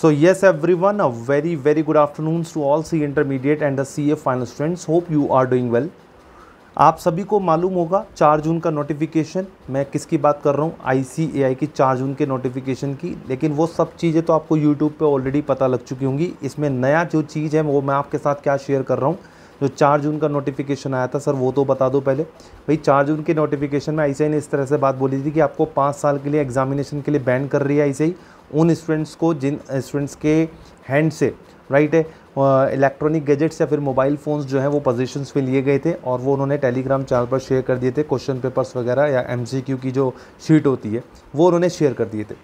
So yes everyone a very very good afternoon to all C intermediate and the C A final students hope you are doing well आप सभी को मालूम होगा चार जून का notification मैं किसकी बात कर रहा हूँ आई सी ए आई की चार जून के नोटिफिकेशन की लेकिन वो सब चीज़ें तो आपको यूट्यूब पर ऑलरेडी पता लग चुकी होंगी इसमें नया जो चीज़ है वो मैं आपके साथ क्या शेयर कर रहा हूँ जो चार जून का नोटिफिकेशन आया था सर वो तो बता दो पहले भाई चार जून के नोटिफिकेशन में आई ने इस तरह से बात बोली थी कि आपको पाँच साल के लिए एग्जामिनेशन के लिए बैन कर रही है आई उन स्टूडेंट्स को जिन स्टूडेंट्स के हैंड से राइट है इलेक्ट्रॉनिक गैजेट्स या फिर मोबाइल फ़ोन्स जो हैं वो पोजीशंस पे लिए गए थे और वो उन्होंने टेलीग्राम चैनल पर शेयर कर दिए थे क्वेश्चन पेपर्स वगैरह या एम की जो शीट होती है वो उन्होंने शेयर कर दिए थे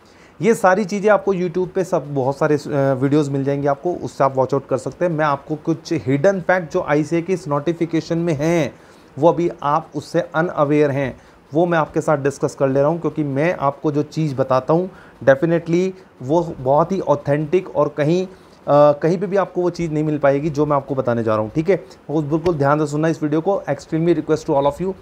ये सारी चीज़ें आपको यूट्यूब पे सब बहुत सारे वीडियोस मिल जाएंगे आपको उससे आप वॉच आउट कर सकते हैं मैं आपको कुछ हिडन फैक्ट जो आई के इस नोटिफिकेशन में हैं वो अभी आप उससे अनअवेयर हैं वो मैं आपके साथ डिस्कस कर ले रहा हूँ क्योंकि मैं आपको जो चीज़ बताता हूँ डेफ़िनेटली वो बहुत ही ऑथेंटिक और कहीं आ, कहीं पे भी आपको वो चीज़ नहीं मिल पाएगी जो मैं आपको बताने जा रहा हूँ ठीक है उस बिल्कुल ध्यान से सुनना इस वीडियो को extremely request to all of you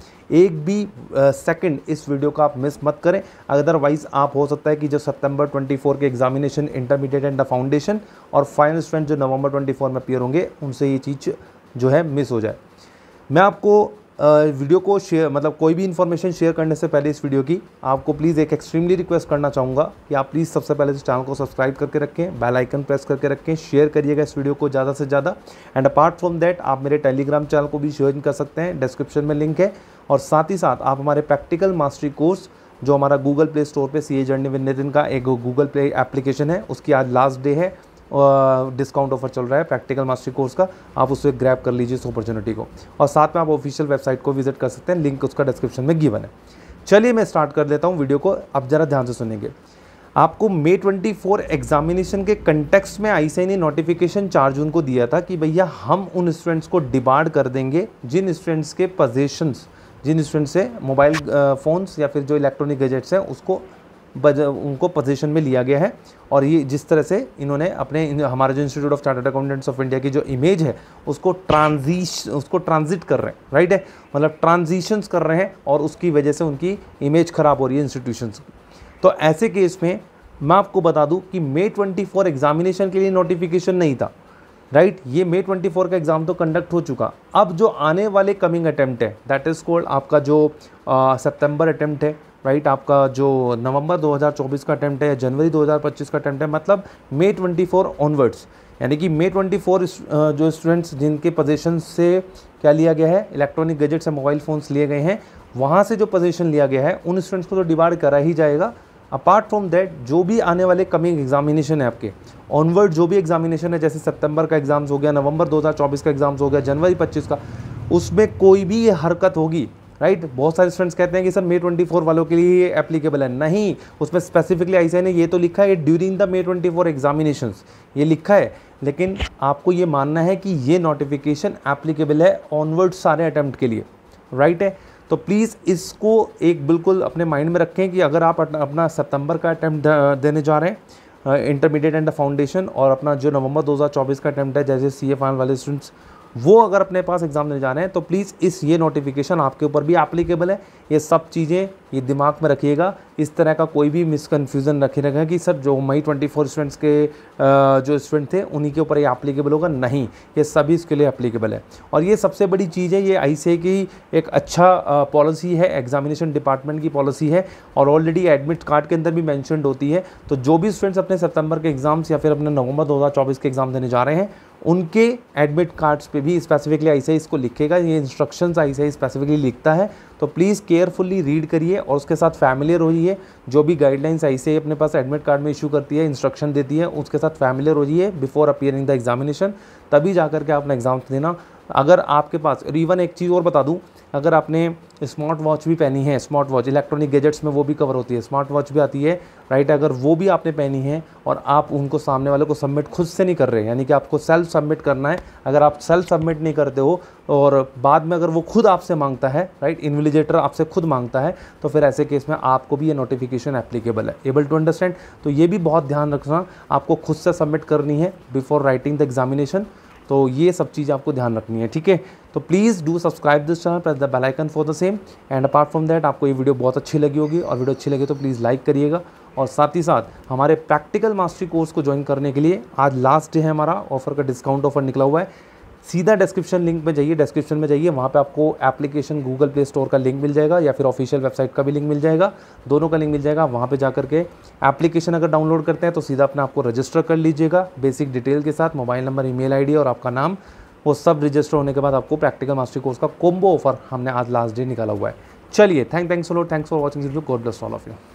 एक भी सेकंड इस वीडियो का आप मिस मत करें अदरवाइज़ आप हो सकता है कि जो सितंबर 24 के examination intermediate and the foundation और फाइनल स्टूडेंट जो नवंबर ट्वेंटी में अपियर होंगे उनसे ये चीज़ जो है मिस हो जाए मैं आपको वीडियो को शेयर मतलब कोई भी इन्फॉर्मेशन शेयर करने से पहले इस वीडियो की आपको प्लीज़ एक एक्सट्रीमली रिक्वेस्ट करना चाहूँगा कि आप प्लीज़ सबसे पहले इस चैनल को सब्सक्राइब करके रखें बेल आइकन प्रेस करके रखें शेयर करिएगा इस वीडियो को ज़्यादा से ज़्यादा एंड अपार्ट फ्रॉम दैट आप मेरे टेलीग्राम चैनल को भी ज्वाइन कर सकते हैं डिस्क्रिप्शन में लिंक है और साथ ही साथ आप हमारे प्रैक्टिकल मास्टरी कोर्स जो हमारा गूगल प्ले स्टोर पर सी ए जर्नी विद का एक गूगल प्ले एप्लीकेशन है उसकी आज लास्ट डे है डिस्काउंट ऑफर चल रहा है प्रैक्टिकल मास्टरी कोर्स का आप उससे ग्रैप कर लीजिए इस अपॉर्चुनिटी को और साथ में आप ऑफिशियल वेबसाइट को विजिट कर सकते हैं लिंक उसका डिस्क्रिप्शन में गिवन है चलिए मैं स्टार्ट कर देता हूँ वीडियो को आप ज़रा ध्यान से सुनेंगे आपको मे 24 एग्जामिनेशन के कंटेक्स्ट में आई ने नोटिफिकेशन चार जून को दिया था कि भैया हम उन स्टूडेंट्स को डिबार्ड कर देंगे जिन स्टूडेंट्स के पोजेशंस जिन स्टूडेंट्स से मोबाइल फ़ोन्स या फिर जो इलेक्ट्रॉनिक गैजेट्स हैं उसको उनको पोजीशन में लिया गया है और ये जिस तरह से इन्होंने अपने इन, हमारे जो Institute of Chartered Accountants of India की जो इमेज है उसको ट्रांजिश उसको ट्रांजिट कर रहे हैं राइट है मतलब ट्रांजिशंस कर रहे हैं और उसकी वजह से उनकी इमेज ख़राब हो रही है इंस्टीट्यूशन की तो ऐसे केस में मैं आपको बता दूँ कि मे ट्वेंटी एग्जामिनेशन के लिए नोटिफिकेशन नहीं था राइट right? ये मे 24 का एग्ज़ाम तो कंडक्ट हो चुका अब जो आने वाले कमिंग अटैम्प्ट है दैट इज़ कोल्ड आपका जो सितंबर अटैम्प्ट है राइट आपका जो नवंबर 2024 का अटैम्प्ट है जनवरी 2025 का अटैम्प्ट है मतलब मे 24 ऑनवर्ड्स यानी कि मे 24 जो स्टूडेंट्स जिनके पोजीशन से क्या लिया गया है इलेक्ट्रॉनिक गैजेट्स या मोबाइल फ़ोन्स लिए गए हैं वहाँ से जो पोजीशन लिया गया है उन स्टूडेंट्स को तो डिवाइड करा ही जाएगा अपार्ट फ्रॉम दैट जो भी आने वाले कमिंग एग्जामिनेशन है आपके ऑनवर्ड जो भी एग्जामिनेशन है जैसे सितंबर का एग्ज़ाम्स हो गया नवंबर 2024 का एग्ज़ाम्स हो गया जनवरी 25 का उसमें कोई भी हरकत होगी राइट बहुत सारे स्टूडेंट्स कहते हैं कि सर मे ट्वेंटी फोर वालों के लिए एप्लीकेबल है नहीं उसमें स्पेसिफिकली आई ने ये तो लिखा है during the May twenty four examination ये लिखा है लेकिन आपको ये मानना है कि ये नोटिफिकेशन एप्लीकेबल है ऑनवर्ड सारे अटैम्प्ट के लिए राइट right है तो प्लीज़ इसको एक बिल्कुल अपने माइंड में रखें कि अगर आप अपना सितंबर का अटैम्प्ट देने जा रहे हैं इंटरमीडिएट एंड फाउंडेशन और अपना जो नवंबर 2024 का अटैम्प्ट है जैसे सी ए फाइनल वाले स्टूडेंट्स वो अगर अपने पास एग्ज़ाम देने जा रहे हैं तो प्लीज़ इस ये नोटिफिकेशन आपके ऊपर भी एप्लीकेबल है ये सब चीज़ें ये दिमाग में रखिएगा इस तरह का कोई भी मिसकन्फ्यूज़न रखे रखें कि सर जो मई ट्वेंटी फोर स्टूडेंट्स के जो स्टूडेंट थे उन्हीं के ऊपर ये एप्लीकेबल होगा नहीं ये सभी इसके लिए एप्लीकेबल है और ये सबसे बड़ी चीज़ है ये आई की एक अच्छा पॉलिसी है एग्जामिनेशन डिपार्टमेंट की पॉलिसी है और ऑलरेडी एडमिट कार्ड के अंदर भी मैंशनड होती है तो जो भी स्टूडेंट्स अपने सेप्टेम्बर के एग्ज़ाम्स या फिर अपने नवंबर दो के एग्ज़ाम देने जा रहे हैं उनके एडमिट कार्ड्स पे भी स्पेसिफिकली आई इसको लिखेगा ये इंस्ट्रक्शंस आई स्पेसिफिकली लिखता है तो प्लीज़ केयरफुली रीड करिए और उसके साथ फैमिलियर होइए जो भी गाइडलाइंस आई अपने पास एडमिट कार्ड में इशू करती है इंस्ट्रक्शन देती है उसके साथ फैमिलियर होइए बिफोर अपियरिंग द एग्जामिनेशन तभी जा करके आपने एग्जाम देना अगर आपके पास इवन एक चीज़ और बता दूँ अगर आपने स्मार्ट वॉच भी पहनी है स्मार्ट वॉच इलेक्ट्रॉनिक गैजेट्स में वो भी कवर होती है स्मार्ट वॉच भी आती है राइट अगर वो भी आपने पहनी है और आप उनको सामने वाले को सबमिट खुद से नहीं कर रहे यानी कि आपको सेल्फ सबमिट करना है अगर आप सेल्फ सबमिट नहीं करते हो और बाद में अगर वो खुद आपसे मांगता है राइट इन्विलिजेटर आपसे खुद मांगता है तो फिर ऐसे केस में आपको भी ये नोटिफिकेशन एप्लीकेबल है एबल टू अंडरस्टैंड तो ये भी बहुत ध्यान रखना आपको खुद से सबमिट करनी है बिफोर राइटिंग द एग्जामिनेशन तो ये सब चीज़ आपको ध्यान रखनी है ठीक है तो please do subscribe this channel press the bell icon for the same and apart from that आपको ये वीडियो बहुत अच्छी लगी होगी और वीडियो अच्छी लगी तो प्लीज़ लाइक करिएगा और साथ ही साथ हमारे प्रैक्टिकल मास्टरी कोर्स को ज्वाइन करने के लिए आज लास्ट डे है हमारा ऑफर का डिस्काउंट ऑफर निकला हुआ है सीधा डिस्क्रिप्शन लिंक में जाइए डिस्क्रिप्शन में जाइए वहाँ पे आपको एप्लीकेशन गूगल प्ले स्टोर का लिंक मिल जाएगा या फिर ऑफिशियल वेबसाइट का भी लिंक मिल जाएगा दोनों का लिंक मिल जाएगा वहाँ पे जाकर के एप्लीकेशन अगर डाउनलोड करते हैं तो सीधा अपने आपको रजिस्टर कर लीजिएगा बेसिक डिटेल के साथ मोबाइल नंबर ई मेल और आपका नाम वो सब रजिस्टर होने के बाद आपको प्रैक्टिकल मास्टर कोर्स का कोम्बो ऑफर हमने आज लास्ट डे निकाला हुआ है चलिए thank thanks for thanks for watching God bless all of you